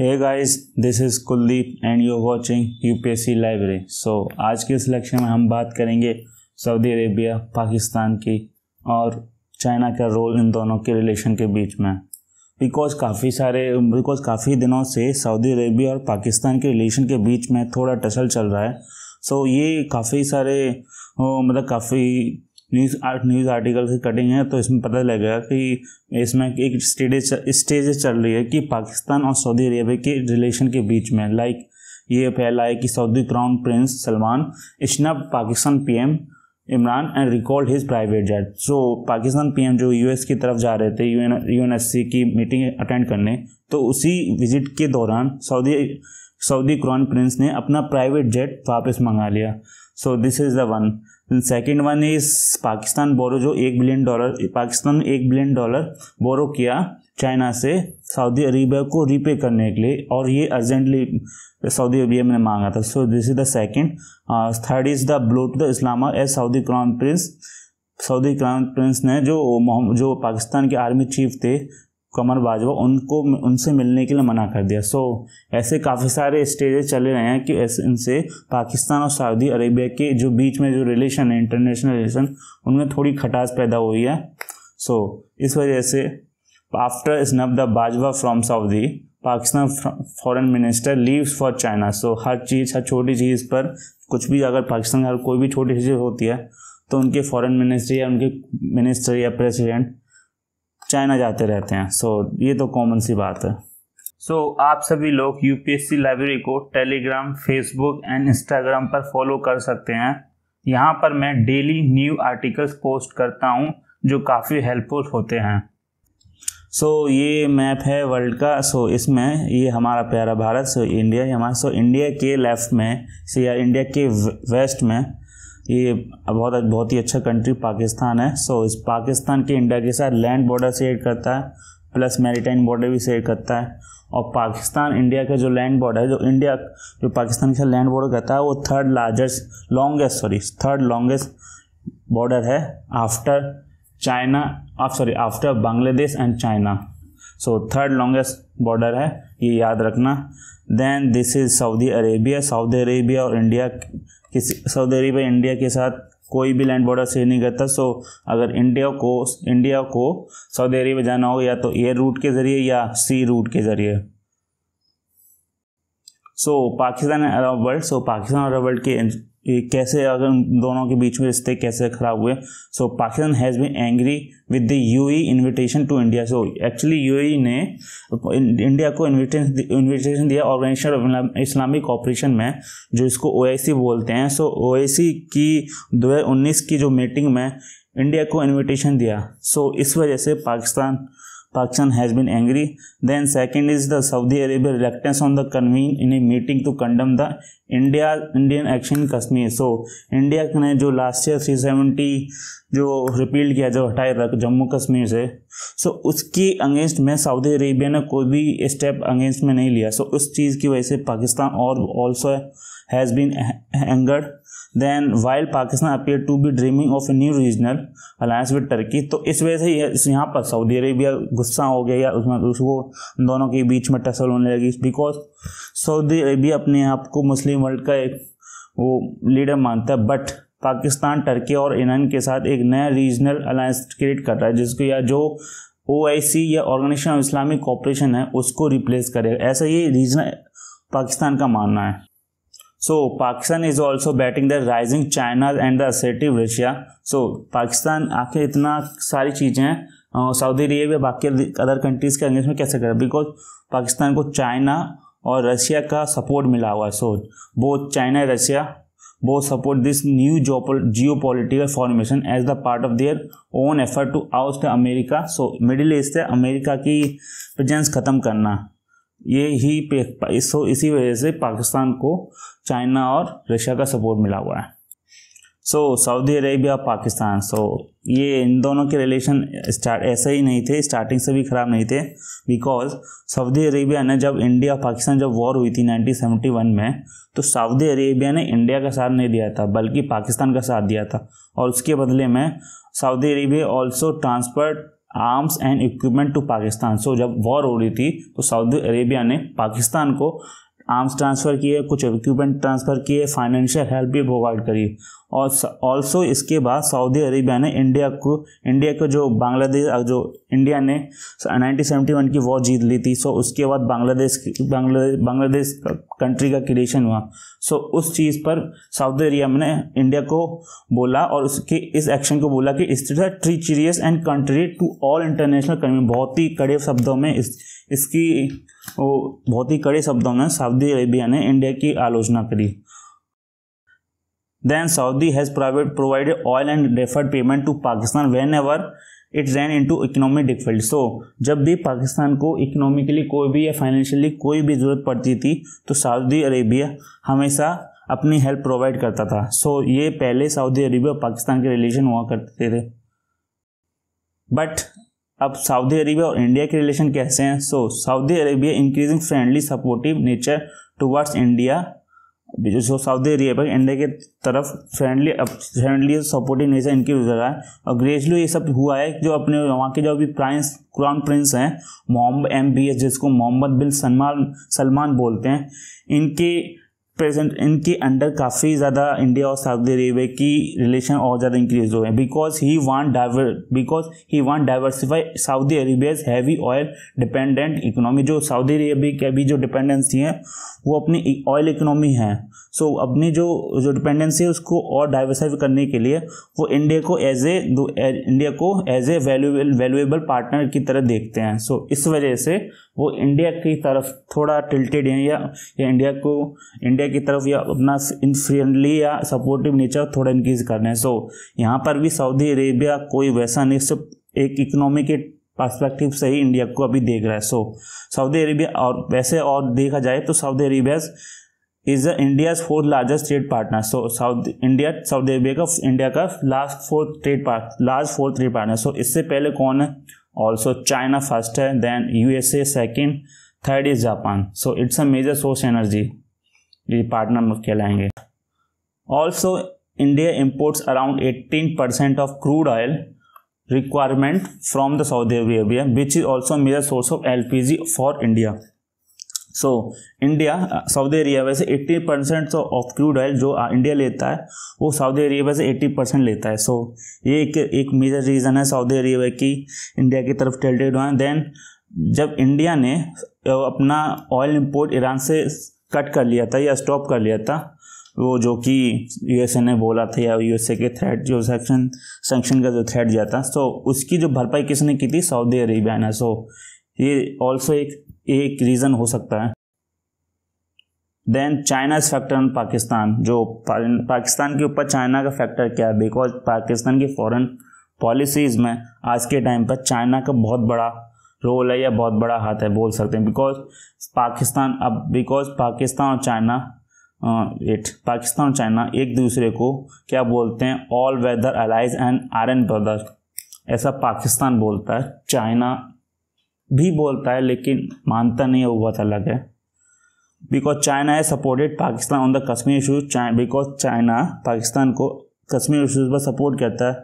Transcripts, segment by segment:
hey guys this is Kuldeep and you watching UPSC library so आज के इस lecture में हम बात करेंगे सऊदी अरेबिया पाकिस्तान की और चाइना का रोल इन दोनों के रिलेशन के बीच में बिकॉज काफ़ी सारे बिकॉज काफ़ी दिनों से सऊदी अरेबिया और पाकिस्तान के रिलेशन के बीच में थोड़ा टसल चल रहा है सो so, ये काफ़ी सारे मतलब काफ़ी न्यूज़ आर्ट न्यूज़ आर्टिकल की कटिंग है तो इसमें पता लगेगा कि इसमें एक स्टेज स्टेज चल रही है कि पाकिस्तान और सऊदी अरेबिया के रिलेशन के बीच में लाइक ये फैला है कि Saudi crown prince Salman snubs Pakistan PM Imran and recalled his private jet so Pakistan PM जो यूएस की तरफ जा रहे थे यूएन की मीटिंग अटेंड करने तो उसी विजिट के दौरान सऊदी सऊदी क्राउन प्रिंस ने अपना प्राइवेट जेट वापस मंगा लिया so this is the one second one is Pakistan borrow जो एक बिलियन डॉलर पाकिस्तान ने एक बिलियन डॉलर बोरो किया चाइना से सऊदी अरेबिया को रीपे करने के लिए और ये अर्जेंटली सऊदी अरेबिया में मांगा था so this is the second third is the blow to the Islamabad as Saudi crown prince Saudi crown prince ने जो जो पाकिस्तान के आर्मी चीफ थे कमर बाजवा उनको उनसे मिलने के लिए मना कर दिया सो so, ऐसे काफ़ी सारे स्टेजेस चले रहे हैं कि ऐसे इनसे पाकिस्तान और सऊदी अरेबिया के जो बीच में जो रिलेशन है इंटरनेशनल रिलेशन उनमें थोड़ी खटास पैदा हुई है सो so, इस वजह से after snub the Bajwa from Saudi Pakistan foreign minister leaves for China so हर चीज़ हर छोटी चीज़ पर कुछ भी अगर पाकिस्तान का कोई भी छोटी चीज़ होती है तो उनके फॉरेन मिनिस्ट्री या उनके मिनिस्टर या प्रेसिडेंट चाइना जाते रहते हैं सो so, ये तो कॉमन सी बात है सो so, आप सभी लोग यू लाइब्रेरी को टेलीग्राम फेसबुक एंड इंस्टाग्राम पर फॉलो कर सकते हैं यहाँ पर मैं डेली न्यू आर्टिकल्स पोस्ट करता हूँ जो काफ़ी हेल्पफुल होते हैं सो so, ये मैप है वर्ल्ड का सो so, इसमें ये हमारा प्यारा भारत सो so, इंडिया ही हमारा सो so, इंडिया के लेफ़्ट में से या इंडिया के वेस्ट में ये बहुत बहुत ही अच्छा कंट्री पाकिस्तान है सो इस पाकिस्तान के इंडिया के साथ लैंड बॉर्डर शेयर करता है प्लस मेरीटाइन बॉर्डर भी शेयर करता है और पाकिस्तान इंडिया का जो लैंड बॉर्डर है जो इंडिया जो पाकिस्तान के साथ लैंड बॉर्डर करता है वो third largest longest sorry third longest border है आफ्टर चाइना आप sorry after Bangladesh and China so third longest border है ये याद रखना then this is Saudi Arabia Saudi Arabia और इंडिया किसी सऊदी अरेबिया इंडिया के साथ कोई भी लैंड बॉर्डर शेयर नहीं करता सो अगर इंडिया को इंडिया को सऊदी अरेबिया जाना हो या तो एयर रूट के ज़रिए या सी रूट के ज़रिए so Pakistan Arab world so Pakistan Arab world के कैसे अगर दोनों के बीच में रिश्ते कैसे ख़राब हुए so Pakistan has been angry with the E invitation to India so actually E ने इंडिया को इनविटेशन दिया ऑर्गेनाइजेशन ऑफ इस्लामिक ऑपरेशन में जो इसको ओआईसी बोलते हैं सो so, ओआईसी की उन्नीस की जो मीटिंग में इंडिया को इनविटेशन दिया सो so, इस वजह से Pakistan Pakistan has been angry Then second is the Saudi Arabia reluctance on the convene in a meeting to condemn the India Indian action Kashmir so India ने जो लास्ट ईयर थ्री सेवेंटी जो repeal किया जो हटाए रख जम्मू कश्मीर से सो उसके अगेंस्ट में सऊदी अरेबिया ने कोई भी स्टेप अगेंस्ट में नहीं लिया सो उस चीज़ की वजह से पाकिस्तान और also has been angered then while Pakistan appear to be dreaming of a new regional alliance with Turkey तो इस वजह से यहाँ पर सऊदी अरेबिया गुस्सा हो गया या उसमें उसको दोनों के बीच में टसल होने लगी बिकॉज सऊदी अरेबिया अपने आप को मुस्लिम वर्ल्ड का एक वो लीडर मानता है बट पाकिस्तान टर्की और ईरान के साथ एक नया रीजनल अलायंस क्रिएट कर रहा है जिसको या जो ओ या ऑर्गेनाइजेशन ऑफ इस्लामिक कॉपरेशन है उसको रिप्लेस करेगा ऐसा ये रीजनल पाकिस्तान का मानना है so Pakistan is also batting the rising China and the assertive Russia so Pakistan आखिर इतना सारी चीज़ें हैं सऊदी अरेबिया बाकी अदर कंट्रीज के अंगेज में कैसे कर बिकॉज पाकिस्तान को चाइना और रशिया का सपोर्ट मिला हुआ है so both China Russia both support this new geo political formation as the part of their own effort to out America so middle east से अमेरिका की प्रजेंस खत्म करना ये ही इस, इसी वजह से पाकिस्तान को चाइना और रशिया का सपोर्ट मिला हुआ है so Saudi Arabia Pakistan so ये इन दोनों के रिलेशन स्टार्ट ऐसे ही नहीं थे स्टार्टिंग से भी ख़राब नहीं थे बिकॉज सऊदी अरेबिया ने जब इंडिया पाकिस्तान जब वॉर हुई थी 1971 में तो सऊदी अरेबिया ने इंडिया का साथ नहीं दिया था बल्कि पाकिस्तान का साथ दिया था और उसके बदले में Saudi Arabia also transferred arms and equipment to Pakistan so जब वॉर हो रही थी तो सऊदी अरेबिया ने पाकिस्तान को आर्म्स ट्रांसफ़र किए कुछ इक्विपमेंट ट्रांसफ़र किए फाइनेंशियल हेल्प भी प्रोवाइड करी और ऑल्सो इसके बाद सऊदी अरेबिया ने इंडिया को इंडिया को जो बांग्लादेश जो इंडिया ने 1971 की वॉर जीत ली थी सो उसके बाद बांग्लादेश बांग्लादेश बांग्लादेश कंट्री का क्रिएशन हुआ सो उस चीज़ पर सऊदी अरेबिया ने इंडिया को बोला और उसके इस एक्शन को बोला कि is treacherous and country to all international community बहुत ही कड़े शब्दों में इस इसकी वो बहुत ही कड़े शब्दों में सऊदी अरेबिया ने इंडिया की आलोचना करी Then Saudi has provided oil and deferred payment to Pakistan whenever it ran into economic default so जब भी पाकिस्तान को इकोनॉमिकली कोई भी या फाइनेंशियली कोई भी ज़रूरत पड़ती थी तो सऊदी अरेबिया हमेशा अपनी हेल्प प्रोवाइड करता था सो so, ये पहले सऊदी अरेबिया और पाकिस्तान के रिलेशन हुआ करते थे बट अब सऊदी अरेबिया और इंडिया के रिलेशन कैसे हैं so Saudi Arabia increasing friendly supportive nature towards India जो सऊदी अरेबिया पर इंडिया के तरफ फ्रेंडली फ्रेंडली सपोर्टिंग नेशन इनकी गुजरा है और ग्रेजुअली ये सब हुआ है जो अपने वहाँ के जो अभी प्राइंस क्राउन प्रिंस हैं मोहम्मद एम बी एस जिसको मोहम्मद बिन सलमान सलमान बोलते हैं इनके प्रेजेंट इनके अंडर काफ़ी ज़्यादा इंडिया और सऊदी अरेबिया की रिलेशन और ज़्यादा इंक्रीज हुए हैं because he want diver because he want diversify Saudi Arabia's heavy oil dependent economy जो सऊदी अरेबिया की अभी जो डिपेंडेंसी है वो अपनी ऑयल इकोनॉमी है सो so, अपनी जो जो डिपेंडेंसी है उसको और डाइवर्सिफाई करने के लिए वो इंडिया को एज ए इंडिया को as a valuable valuable partner की तरह देखते हैं सो so, इस वजह से वो इंडिया की तरफ थोड़ा टिल्टेड है या, या इंडिया को इंडिया की तरफ या अपना इन फ्रेंडली या सपोर्टिव नेचर थोड़ा इंक्रीज कर रहे हैं सो यहाँ पर भी सऊदी अरेबिया कोई वैसा नहीं सिर्फ एक इकोनॉमी के पर्सपेक्टिव से ही इंडिया को अभी देख रहा है सो सऊदी अरेबिया और वैसे और देखा जाए तो Saudi Arabia is India fourth largest trade partner so South India Saudi Arabia का इंडिया का last fourth trade part large fourth trade partner so इससे पहले कौन है also china first then usa second third is japan so it's a major source energy the partner kehlayenge also india imports around 18% of crude oil requirement from the saudi arabia which is also a major source of lpg for india so India Saudi Arabia से 80 percent of crude oil जो India uh, लेता है वो Saudi Arabia से 80 percent लेता है so so, ये एक एक मेजर रीज़न है सऊदी अरेबिया की इंडिया की तरफ टेल्टेड हुआ देन जब इंडिया ने uh, अपना ऑयल इम्पोर्ट ईरान से कट कर लिया था या स्टॉप कर लिया था वो जो कि यूएसए ने बोला था या यूएसए के थ्रेट जो सेक्शन सेंक्शन का जो थ्रेट दिया था सो उसकी जो भरपाई किसने की थी सऊदी अरेबिया ने सो ये ऑल्सो एक ये एक रीज़न हो सकता है then China's factor on Pakistan जो पाकिस्तान के ऊपर चाइना का फैक्टर क्या है बिकॉज पाकिस्तान की फॉरेन पॉलिसीज़ में आज के टाइम पर चाइना का बहुत बड़ा रोल है या बहुत बड़ा हाथ है बोल सकते हैं बिकॉज पाकिस्तान अब बिकॉज पाकिस्तान और चाइना इट पाकिस्तान और चाइना एक दूसरे को क्या बोलते हैं all weather allies and iron brother ऐसा पाकिस्तान बोलता है चाइना भी बोलता है लेकिन मानता नहीं है वो बहुत अलग है बिकॉज चाइना है supported Pakistan on the Kashmir issues because China Pakistan को कश्मीर इशूज पर सपोर्ट करता है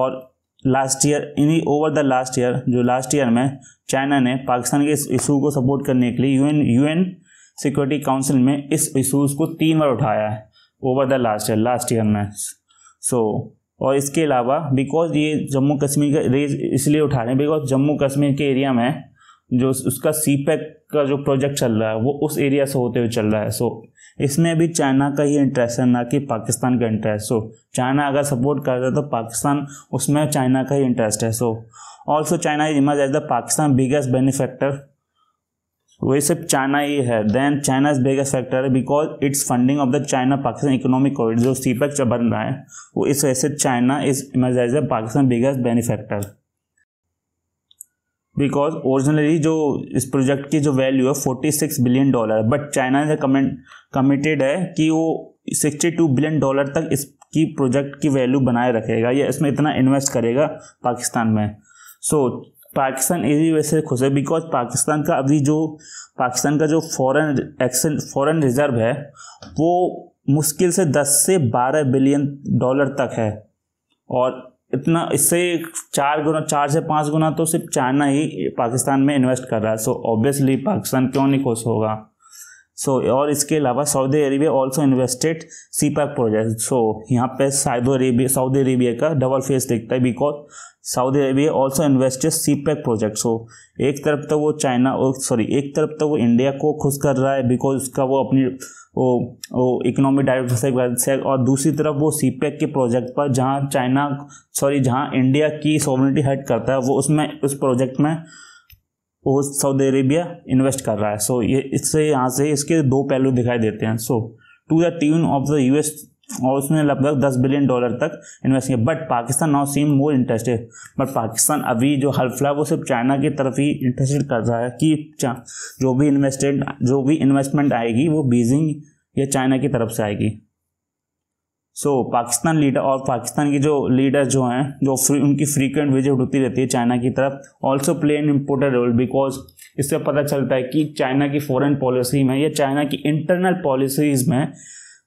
और लास्ट ईयर इन्हीं ओवर द लास्ट ईयर जो लास्ट ईयर में चाइना ने पाकिस्तान के इस इशू को सपोर्ट करने के लिए यूएन यूएन सिक्योरिटी काउंसिल में इस इशूज़ को तीन बार उठाया है over the last year last year में सो so, और इसके अलावा बिकॉज ये जम्मू कश्मीर का रेज इसलिए उठा रहे हैं बिकॉज जम्मू कश्मीर के एरिया में जो उसका सी e का जो प्रोजेक्ट चल रहा है वो उस एरिया से होते हुए चल रहा है सो इसमें भी चाइना का ही इंटरेस्ट है ना कि पाकिस्तान का इंटरेस्ट सो चाइना अगर सपोर्ट कर रहा है तो पाकिस्तान उसमें चाइना का ही इंटरेस्ट है so also China emerge as the Pakistan biggest benefactor वही सिर्फ चाइना ही है then China is biggest factor है because it's funding of the China Pakistan economic corridor जो e सी पैक बन रहा है वो इस वजह से China is emerge as a Pakistan biggest benefactor because originally जो इस प्रोजेक्ट की जो वैल्यू है forty six billion dollar but China ने कमेंट कमिटेड है कि वो सिक्सटी टू बिलियन डॉलर तक इसकी प्रोजेक्ट की वैल्यू बनाए रखेगा या इसमें इतना इन्वेस्ट करेगा पाकिस्तान में सो so, पाकिस्तान इसी वजह से खुश है बिकॉज पाकिस्तान का अभी जो पाकिस्तान का जो फॉरेन एक्सन फॉरेन रिजर्व है वो मुश्किल से 10 से 12 बिलियन डॉलर तक है और इतना इससे चार गुना चार से पाँच गुना तो सिर्फ चाइना ही पाकिस्तान में इन्वेस्ट कर रहा है सो ऑब्वियसली पाकिस्तान क्यों नहीं खुश होगा सो so, और इसके अलावा Saudi Arabia also invested CPEC project so यहाँ पे सऊदी अरेबिया सऊदी अरेबिया का डबल फेस दिखता है because Saudi Arabia also invested CPEC project so एक तरफ तो वो चाइना और सॉरी एक तरफ तो वो इंडिया को खुश कर रहा है बिकॉज उसका वो अपनी वो वो इकोनॉमी डाइवर्सिफाई और दूसरी तरफ वो सी पैक के प्रोजेक्ट पर जहाँ चाइना सॉरी जहाँ इंडिया की सॉवरिटी हट करता है वो उसमें उस प्रोजेक्ट में वो सऊदी अरेबिया इन्वेस्ट कर रहा है सो ये इससे यहाँ से इसके दो पहलू दिखाई देते हैं so to the tune of the US और उसने लगभग दस बिलियन डॉलर तक इन्वेस्ट किया but Pakistan now seem more interested but Pakistan अभी जो हल्फला वो सिर्फ चाइना की तरफ ही इंटरेस्टेड कर रहा है कि जो भी इन्वेस्टेड जो भी इन्वेस्टमेंट आएगी वो बीजिंग या चाइना की तरफ से आएगी सो so, पाकिस्तान लीडर और पाकिस्तान के जो लीडर जो हैं जो फ्री, उनकी फ्रीक्वेंट विजिट होती रहती है चाइना की तरफ also play an important role because इससे पता चलता है कि चाइना की फॉरेन पॉलिसी में या चाइना की इंटरनल पॉलिसीज़ में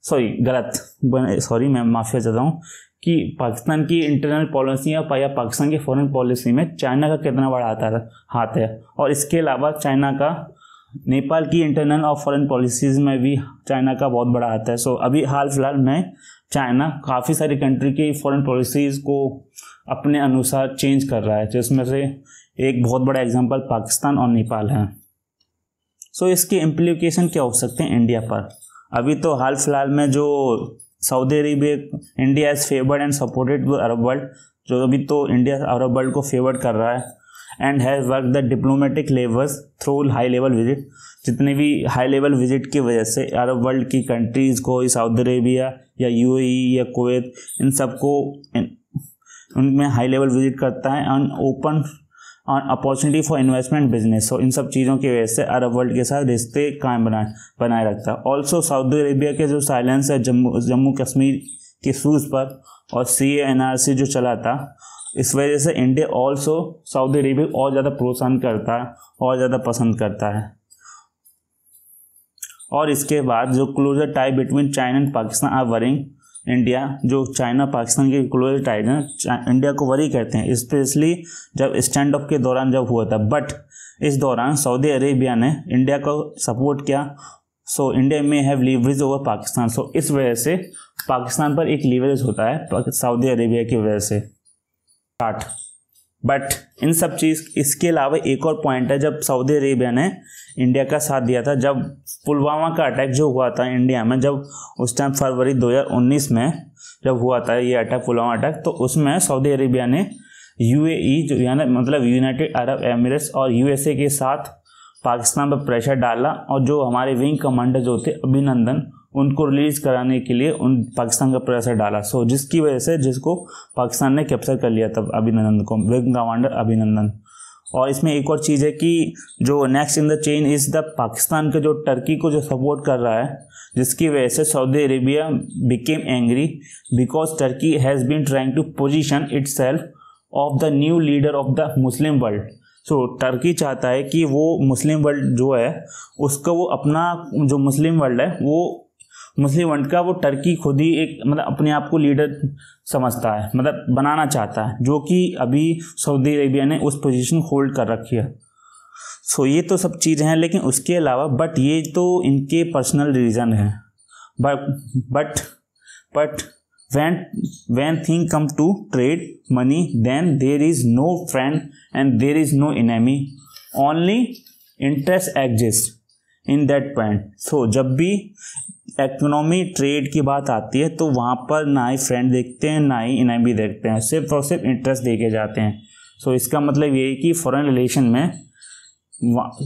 सॉरी गलत सॉरी मैं माफ़िया चाहता हूँ कि पाकिस्तान की इंटरनल पॉलिसी या पाकिस्तान की फॉरेन पॉलिसी में चाइना का कितना बड़ा हाथ है हाथ है और इसके अलावा चाइना का नेपाल की इंटरनल और फॉरेन पॉलिसीज़ में भी चाइना का बहुत बड़ा हाथ है सो अभी हाल फिलहाल मैं चाइना काफ़ी सारी कंट्री की फॉरेन पॉलिसीज़ को अपने अनुसार चेंज कर रहा है जिसमें से एक बहुत बड़ा एग्जांपल पाकिस्तान और नेपाल है सो so, इसके इम्प्लीकेशन क्या हो सकते हैं इंडिया पर अभी तो हाल फिलहाल में जो Saudi Arabia India is favoured and supported Arab world जो अभी तो इंडिया अरब वर्ल्ड को फेवर्ड कर रहा है and has work the diplomatic levers through high level visit जितने भी हाई लेवल विजिट की वजह से अरब वर्ल्ड की कंट्रीज़ को सऊदी अरेबिया या यू e या कुवैत इन सबको उनमें हाई लेवल विजिट करता है एंड ओपन और अपॉर्चुनिटी फॉर इन्वेस्टमेंट बिजनेस सो इन सब चीज़ों की वजह से अरब वर्ल्ड के साथ रिश्ते कायम बनाए बनाए रखता है ऑल्सो सऊदी अरेबिया के जो साइलेंस है जम्मू जम्मू कश्मीर के सूज पर और सी एन आर सी जो चला था इस वजह से इंडिया ऑल्सो सऊदी अरेबिया और ज़्यादा प्रोत्साहन करता है और ज़्यादा पसंद करता है और इसके बाद जो closer tie between China and Pakistan are worrying India जो चाइना पाकिस्तान के क्लोजर टाइज है इंडिया को वरी कहते हैं स्पेशली जब स्टैंड अप के दौरान जब हुआ था बट इस दौरान सऊदी अरेबिया ने इंडिया को सपोर्ट किया सो इंडिया में have leverage over Pakistan so इस वजह से पाकिस्तान पर एक लीवरेज होता है सऊदी अरेबिया की वजह से साठ बट इन सब चीज़ इसके अलावा एक और पॉइंट है जब सऊदी अरेबिया ने इंडिया का साथ दिया था जब पुलवामा का अटैक जो हुआ था इंडिया में जब उस टाइम फरवरी 2019 में जब हुआ था ये अटैक पुलवामा अटैक तो उसमें सऊदी अरेबिया ने यूएई e जो यानी मतलब यूनाइटेड अरब एमिरेट्स और यूएसए के साथ पाकिस्तान पर प्रेशर डाला और जो हमारे विंग कमांडर जो थे अभिनंदन उनको रिलीज कराने के लिए उन पाकिस्तान का प्रेसर डाला सो जिसकी वजह से जिसको पाकिस्तान ने कैप्चर कर लिया तब अभिनंदन को विंग कमांडर अभिनंदन और इसमें एक और चीज़ है कि जो next in the chain is the Pakistan का जो टर्की को जो सपोर्ट कर रहा है जिसकी वजह से Saudi Arabia became angry because Turkey has been trying to position itself of the new leader of the Muslim world so Turkey चाहता है कि वो मुस्लिम वर्ल्ड जो है उसका वो अपना जो मुस्लिम वर्ल्ड है वो मुस्लिम वर्ल्ड का वो टर्की खुद ही एक मतलब अपने आप को लीडर समझता है मतलब बनाना चाहता है जो कि अभी सऊदी अरेबिया ने उस पोजीशन होल्ड कर रखी है सो ये तो सब चीज़ें हैं लेकिन उसके अलावा बट ये तो इनके पर्सनल रीज़न है but but but when when come to trade money then there is no friend and there is no no only interest exist in that point so जब भी इकोनॉमी ट्रेड की बात आती है तो वहाँ पर ना ही फ्रेंड देखते हैं ना ही भी देखते हैं सिर्फ और सिर्फ इंटरेस्ट देके जाते हैं सो so, इसका मतलब ये है कि फॉरेन रिलेशन में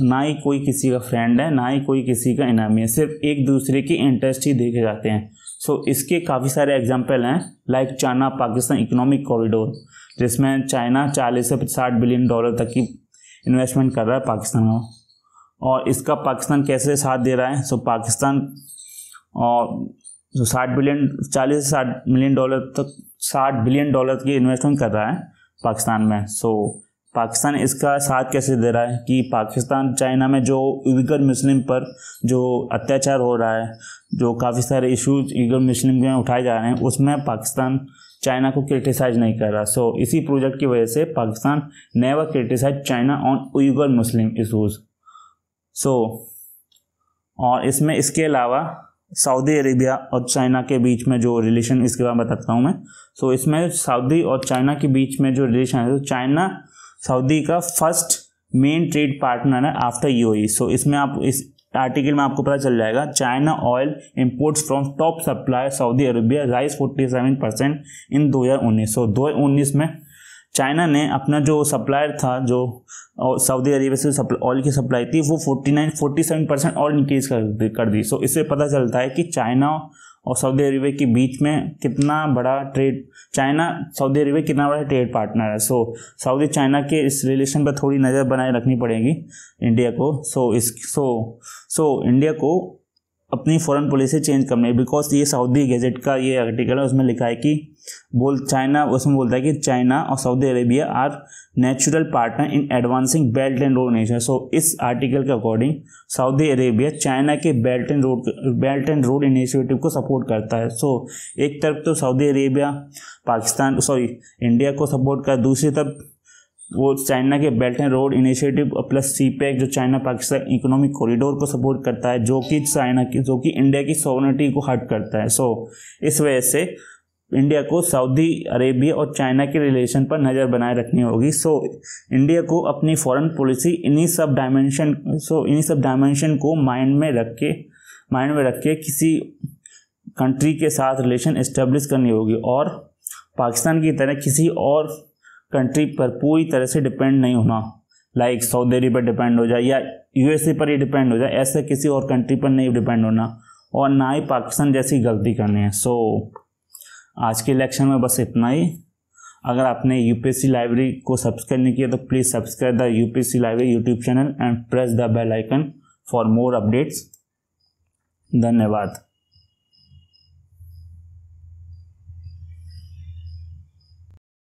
ना ही कोई किसी का फ्रेंड है ना ही कोई किसी का इनामी है सिर्फ एक दूसरे के इंटरेस्ट ही देखे जाते हैं सो so, इसके काफ़ी सारे एग्जाम्पल हैं like China Pakistan economic corridor जिसमें चाइना चालीस से साठ बिलियन डॉलर तक की इन्वेस्टमेंट कर रहा है पाकिस्तान में और इसका पाकिस्तान कैसे साथ दे रहा है सो so, पाकिस्तान और साठ बिलियन चालीस से साठ मिलियन डॉलर तक साठ बिलियन डॉलर की इन्वेस्टमेंट कर रहा है पाकिस्तान में सो पाकिस्तान इसका साथ कैसे दे रहा है कि पाकिस्तान चाइना में जो ईगर मुस्लिम पर जो अत्याचार हो रहा है जो काफ़ी सारे इश्यूज उइगर मुस्लिम के उठाए जा रहे हैं उसमें पाकिस्तान चाइना को क्रिटिसाइज नहीं कर रहा सो so, इसी प्रोजेक्ट की वजह से Pakistan never criticise China on Uighur Muslim issues so और इसमें इसके अलावा सऊदी अरेबिया और चाइना के बीच में जो रिलेशन इसके बारे में बताता हूँ मैं सो so, इसमें सऊदी और चाइना के बीच में जो रिलेशन है तो चाइना सऊदी का फर्स्ट मेन ट्रेड पार्टनर है आफ्टर यू सो इसमें आप इस आर्टिकल में आपको पता चल जाएगा China oil imports from top supplier Saudi Arabia rise forty seven percent in दो हजार उन्नीस सो दो हजार उन्नीस में चाइना ने अपना जो सप्लायर था जो सऊदी अरेबिया से ऑयल की सप्लाई थी वो 49 47 परसेंट और इंक्रीज कर कर दी सो इससे पता चलता है कि चाइना और सऊदी अरेबिया के बीच में कितना बड़ा ट्रेड चाइना सऊदी अरेबिया कितना बड़ा ट्रेड पार्टनर है सो सऊदी चाइना के इस रिलेशन पर थोड़ी नज़र बनाए रखनी पड़ेगी इंडिया को सो इस सो सो इंडिया को अपनी फॉरेन पॉलिसी चेंज करनी है बिकॉज ये सऊदी गैजेट का ये आर्टिकल है उसमें लिखा है कि बोल चाइना उसमें बोलता है कि चाइना और Saudi Arabia are natural partner in advancing belt and road nation so इस आर्टिकल के अकॉर्डिंग सऊदी अरेबिया चाइना के belt and road belt and road initiative को सपोर्ट करता है सो so, एक तरफ तो Saudi Arabia Pakistan sorry India को सपोर्ट कर दूसरी तरफ वो चाइना के belt and road initiative plus CPEC जो चाइना पाकिस्तान इकोनॉमिक कॉरिडोर को सपोर्ट करता है जो कि चाइना की जो कि इंडिया की सोवनिटी को हट करता है सो so, इस वजह से इंडिया को सऊदी अरेबिया और चाइना के रिलेशन पर नज़र बनाए रखनी होगी सो इंडिया को अपनी फॉरेन पॉलिसी इन्हीं सब डायमेंशन सो इन्हीं सब डायमेंशन को माइंड में रख के माइंड में रख के किसी कंट्री के साथ रिलेशन इस्टेब्लिश करनी होगी और पाकिस्तान की तरह किसी और कंट्री पर पूरी तरह से डिपेंड नहीं होना लाइक सऊदी अरब पर डिपेंड हो जाए या यूएसए पर ही डिपेंड हो जाए ऐसे किसी और कंट्री पर नहीं डिपेंड होना और ना ही पाकिस्तान जैसी गलती करनी है सो so, आज के लेक्चर में बस इतना ही अगर आपने यूपीएससी लाइब्रेरी को सब्सक्राइब नहीं किया तो please subscribe the UPSC library YouTube channel and press the bell icon for more updates धन्यवाद